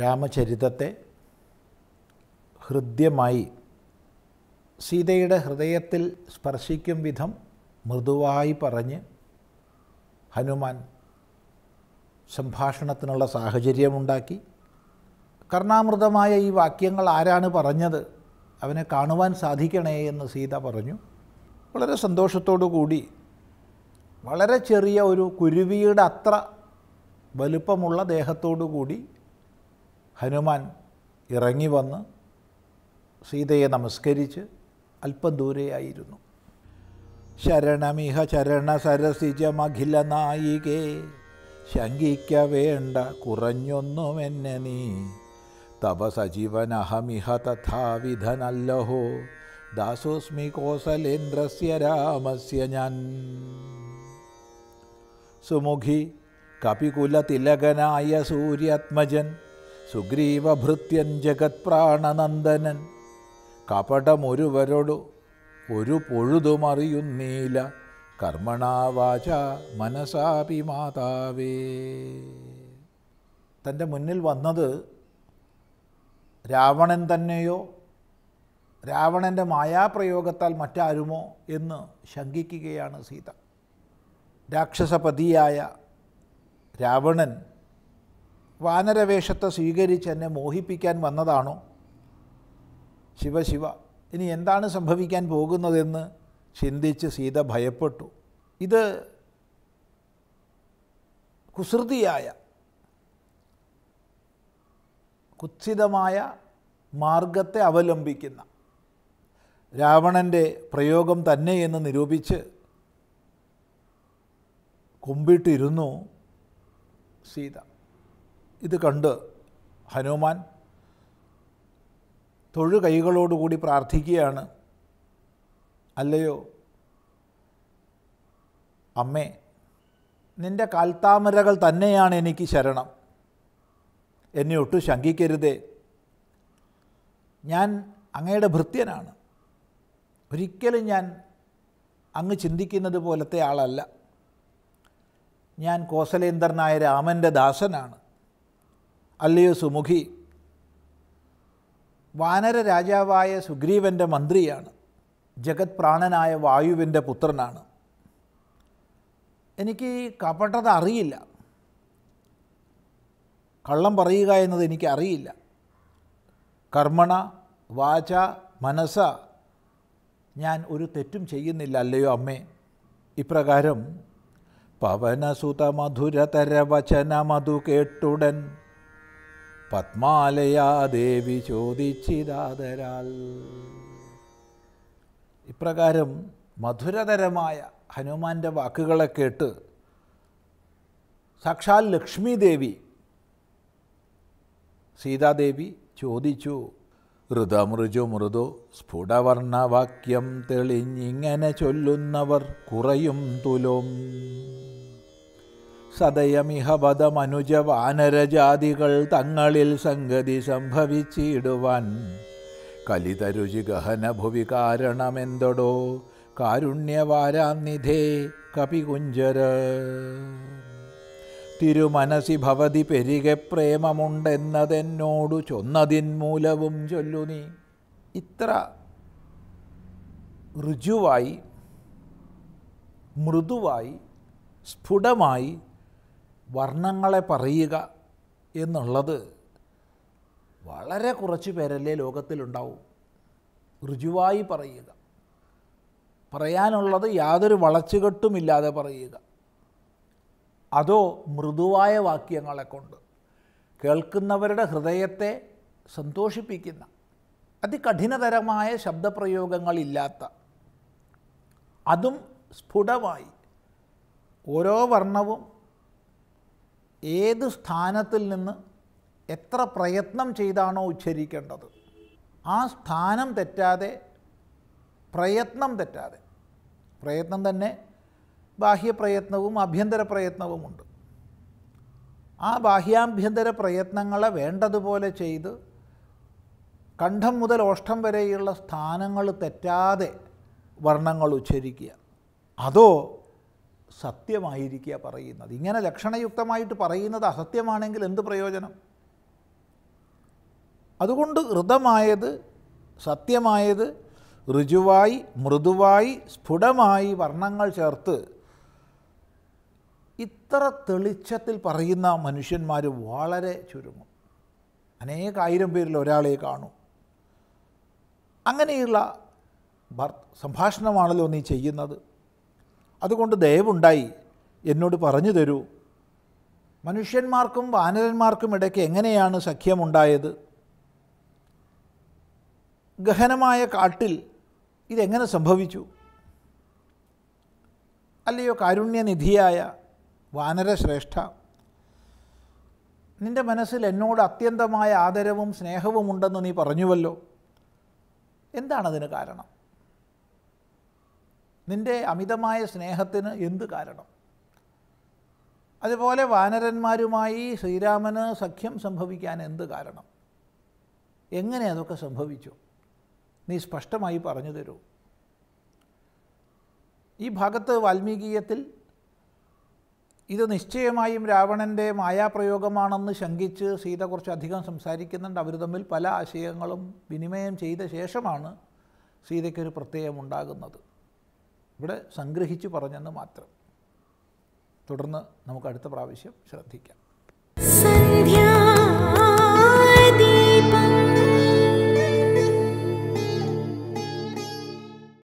രാമചരിതത്തെ ഹൃദ്യമായി സീതയുടെ ഹൃദയത്തിൽ സ്പർശിക്കും വിധം മൃദുവായി പറഞ്ഞ് ഹനുമാൻ സംഭാഷണത്തിനുള്ള സാഹചര്യമുണ്ടാക്കി കർണാമൃതമായ ഈ വാക്യങ്ങൾ ആരാണ് പറഞ്ഞത് അവനെ കാണുവാൻ സാധിക്കണേ എന്ന് സീത പറഞ്ഞു വളരെ സന്തോഷത്തോടു കൂടി വളരെ ചെറിയ ഒരു കുരുവിയുടെ അത്ര വലുപ്പമുള്ള ദേഹത്തോടു കൂടി ഹനുമാൻ ഇറങ്ങി വന്ന് സീതയെ നമസ്കരിച്ച് അല്പം ദൂരെയായിരുന്നു ശരണമിഹ ചരണ നായികേ ശങ്കിക്ക വേണ്ട കുറഞ്ഞൊന്നും എന്നെ നീ തവ സജീവനഹമിഹ തഥാവിധനല്ലഹോ ദാസോസ്മി കോസലേന്ദ്രസ്യ രാമസ്യ ഞാൻ സുമുഖി കപികുലതിലകനായ സൂര്യാത്മജൻ സുഗ്രീവഭൃത്യൻ ജഗത്പ്രാണനന്ദനൻ കപടമൊരുവരോടു ഒരു പൊഴുതുമറിയുന്നീല കർമ്മണാവാച മനസാപി മാതാവേ തൻ്റെ മുന്നിൽ വന്നത് രാവണൻ തന്നെയോ രാവണൻ്റെ മായാപ്രയോഗത്താൽ മറ്റാരുമോ എന്ന് ശങ്കിക്കുകയാണ് സീത രാക്ഷസപതിയായ രാവണൻ വാനരവേഷത്തെ സ്വീകരിച്ച് എന്നെ മോഹിപ്പിക്കാൻ വന്നതാണോ ശിവ ശിവ ഇനി എന്താണ് സംഭവിക്കാൻ പോകുന്നതെന്ന് ചിന്തിച്ച് സീത ഭയപ്പെട്ടു ഇത് കുസൃതിയായ കുത്സിതമായ മാർഗത്തെ അവലംബിക്കുന്ന രാവണൻ്റെ പ്രയോഗം തന്നെയെന്ന് നിരൂപിച്ച് കുമ്പിട്ടിരുന്നു സീത ഇത് കണ്ട് ഹനുമാൻ തൊഴു കൈകളോടുകൂടി പ്രാർത്ഥിക്കുകയാണ് അല്ലയോ അമ്മേ നിൻ്റെ കാൽത്താമരകൾ തന്നെയാണ് എനിക്ക് ശരണം എന്നെ ഒട്ടും ശങ്കിക്കരുതേ ഞാൻ അങ്ങയുടെ ഭൃത്യനാണ് ഒരിക്കലും ഞാൻ അങ്ങ് ചിന്തിക്കുന്നത് പോലത്തെ ആളല്ല ഞാൻ കോസലേന്ദ്രനായ രാമൻ്റെ ദാസനാണ് അല്ലയോ സുമുഖി വാനര രാജാവായ സുഗ്രീവൻ്റെ മന്ത്രിയാണ് ജഗത് പ്രാണനായ വായുവിൻ്റെ പുത്രനാണ് എനിക്ക് കപടത അറിയില്ല കള്ളം പറയുക എന്നത് എനിക്ക് അറിയില്ല കർമ്മണ വാച മനസ്സ ഞാൻ ഒരു തെറ്റും ചെയ്യുന്നില്ല അല്ലയോ അമ്മേ ഇപ്രകാരം പവനസുത മധുരതര കേട്ടുടൻ പത്മാലയാ ദേവി ചോദിച്ചിതാതരാൽ ഇപ്രകാരം മധുരതരമായ ഹനുമാൻ്റെ വാക്കുകളെ കേട്ട് സാക്ഷാൽ ലക്ഷ്മി ദേവി സീതാദേവി ചോദിച്ചു ഋതമൃജു മൃദു സ്ഫുടവർണവാക്യം തെളിഞ്ഞിങ്ങനെ ചൊല്ലുന്നവർ കുറയും തുലോം സദയമിഹ മനുജ വാനരജാതികൾ തങ്ങളിൽ സംഗതി സംഭവിച്ചിടുവാൻ കലിതരുചി ഗഹനഭുവി കാരണമെന്തടോ കാരുണ്യവാരാന്നിധേ കപികുഞ്ചര തിരുമനസി ഭവതി പെരികെ പ്രേമമുണ്ടെന്നതെന്നോടു ചൊന്നതിൻ മൂലവും ചൊല്ലു നീ ഇത്ര ഋജുവായി മൃദുവായി സ്ഫുടമായി വർണ്ണങ്ങളെ പറയുക എന്നുള്ളത് വളരെ കുറച്ച് പേരല്ലേ ലോകത്തിലുണ്ടാവും ഋജുവായി പറയുക പറയാനുള്ളത് യാതൊരു വളച്ചുകെട്ടുമില്ലാതെ പറയുക അതോ മൃദുവായ വാക്യങ്ങളെ കൊണ്ട് കേൾക്കുന്നവരുടെ ഹൃദയത്തെ സന്തോഷിപ്പിക്കുന്ന അതികഠിനതരമായ ശബ്ദപ്രയോഗങ്ങളില്ലാത്ത അതും സ്ഫുടമായി ഓരോ വർണ്ണവും ഏത് സ്ഥാനത്തിൽ നിന്ന് എത്ര പ്രയത്നം ചെയ്താണോ ഉച്ചരിക്കേണ്ടത് ആ സ്ഥാനം തെറ്റാതെ പ്രയത്നം തെറ്റാതെ പ്രയത്നം തന്നെ ബാഹ്യപ്രയത്നവും ആഭ്യന്തര പ്രയത്നവുമുണ്ട് ആ ബാഹ്യാഭ്യന്തര പ്രയത്നങ്ങളെ വേണ്ടതുപോലെ ചെയ്ത് കണ്ഠം മുതൽ ഓഷ്ടം വരെയുള്ള സ്ഥാനങ്ങൾ തെറ്റാതെ വർണ്ണങ്ങൾ ഉച്ചരിക്കുക അതോ സത്യമായിരിക്കുക പറയുന്നത് ഇങ്ങനെ ലക്ഷണയുക്തമായിട്ട് പറയുന്നത് അസത്യമാണെങ്കിൽ എന്ത് പ്രയോജനം അതുകൊണ്ട് ഋതമായത് സത്യമായത് ഋജുവായി മൃദുവായി സ്ഫുടമായി വർണ്ണങ്ങൾ ചേർത്ത് ഇത്ര തെളിച്ചത്തിൽ പറയുന്ന മനുഷ്യന്മാർ വളരെ ചുരുങ്ങും അനേകായിരം പേരിൽ ഒരാളെ കാണും അങ്ങനെയുള്ള സംഭാഷണമാണല്ലോ നീ ചെയ്യുന്നത് അതുകൊണ്ട് ദയവുണ്ടായി എന്നോട് പറഞ്ഞു തരൂ മനുഷ്യന്മാർക്കും വാനരന്മാർക്കും ഇടയ്ക്ക് എങ്ങനെയാണ് സഖ്യമുണ്ടായത് ഗഹനമായ കാട്ടിൽ ഇതെങ്ങനെ സംഭവിച്ചു അല്ലയോ കാരുണ്യനിധിയായ വാനരശ്രേഷ്ഠ നിൻ്റെ മനസ്സിൽ എന്നോട് അത്യന്തമായ ആദരവും സ്നേഹവും ഉണ്ടെന്ന് നീ പറഞ്ഞുവല്ലോ എന്താണതിന് കാരണം നിൻ്റെ അമിതമായ സ്നേഹത്തിന് എന്ത് കാരണം അതുപോലെ വാനരന്മാരുമായി ശ്രീരാമന് സഖ്യം സംഭവിക്കാൻ എന്ത് കാരണം എങ്ങനെ അതൊക്കെ സംഭവിച്ചു നീ സ്പഷ്ടമായി പറഞ്ഞു തരൂ ഈ ഭാഗത്ത് വാൽമീകീയത്തിൽ ഇത് നിശ്ചയമായും രാവണൻ്റെ മായാപ്രയോഗമാണെന്ന് ശങ്കിച്ച് സീത കുറച്ചധികം സംസാരിക്കുന്നുണ്ട് അവർ തമ്മിൽ പല ആശയങ്ങളും വിനിമയം ചെയ്ത ശേഷമാണ് സീതയ്ക്കൊരു പ്രത്യയം ഉണ്ടാകുന്നത് ഇവിടെ സംഗ്രഹിച്ച് പറഞ്ഞെന്ന് മാത്രം തുടർന്ന് നമുക്ക് അടുത്ത പ്രാവശ്യം ശ്രദ്ധിക്കാം